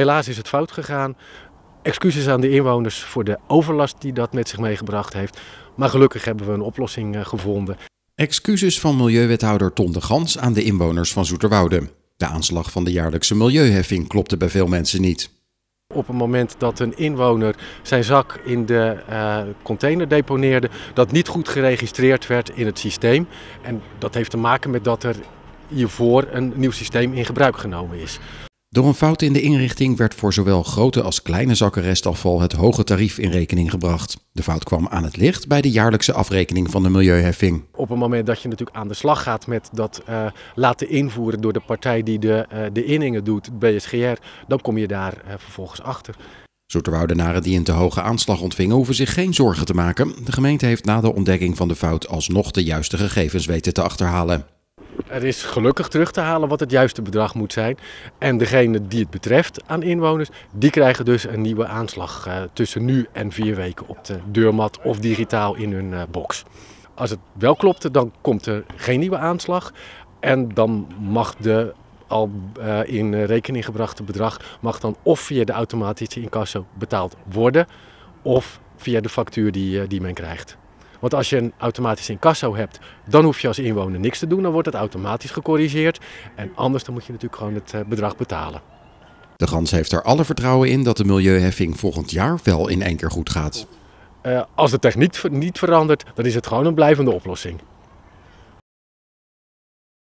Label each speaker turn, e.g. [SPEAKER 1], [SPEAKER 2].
[SPEAKER 1] Helaas is het fout gegaan. Excuses aan de inwoners voor de overlast die dat met zich meegebracht heeft. Maar gelukkig hebben we een oplossing eh, gevonden.
[SPEAKER 2] Excuses van milieuwethouder Tom de Gans aan de inwoners van Zoeterwoude. De aanslag van de jaarlijkse milieuheffing klopte bij veel mensen niet.
[SPEAKER 1] Op het moment dat een inwoner zijn zak in de eh, container deponeerde, dat niet goed geregistreerd werd in het systeem. En dat heeft te maken met dat er hiervoor een nieuw systeem in gebruik genomen is.
[SPEAKER 2] Door een fout in de inrichting werd voor zowel grote als kleine zakken restafval het hoge tarief in rekening gebracht. De fout kwam aan het licht bij de jaarlijkse afrekening van de milieuheffing.
[SPEAKER 1] Op het moment dat je natuurlijk aan de slag gaat met dat eh, laten invoeren door de partij die de, uh, de inningen doet, BSGR, dan kom je daar eh, vervolgens achter.
[SPEAKER 2] Zoeterwoudenaren die een te hoge aanslag ontvingen hoeven zich geen zorgen te maken. De gemeente heeft na de ontdekking van de fout alsnog de juiste gegevens weten te achterhalen.
[SPEAKER 1] Er is gelukkig terug te halen wat het juiste bedrag moet zijn. En degene die het betreft aan inwoners, die krijgen dus een nieuwe aanslag eh, tussen nu en vier weken op de deurmat of digitaal in hun eh, box. Als het wel klopte, dan komt er geen nieuwe aanslag. En dan mag de al eh, in rekening gebrachte bedrag mag dan of via de automatische incasso betaald worden of via de factuur die, die men krijgt. Want als je een automatisch incasso hebt, dan hoef je als inwoner niks te doen. Dan wordt het automatisch gecorrigeerd. En anders dan moet je natuurlijk gewoon het eh, bedrag betalen. De Gans
[SPEAKER 2] heeft er alle vertrouwen in dat de milieuheffing volgend jaar wel in één keer goed gaat.
[SPEAKER 1] Eh, als de techniek niet verandert, dan is het gewoon een blijvende oplossing.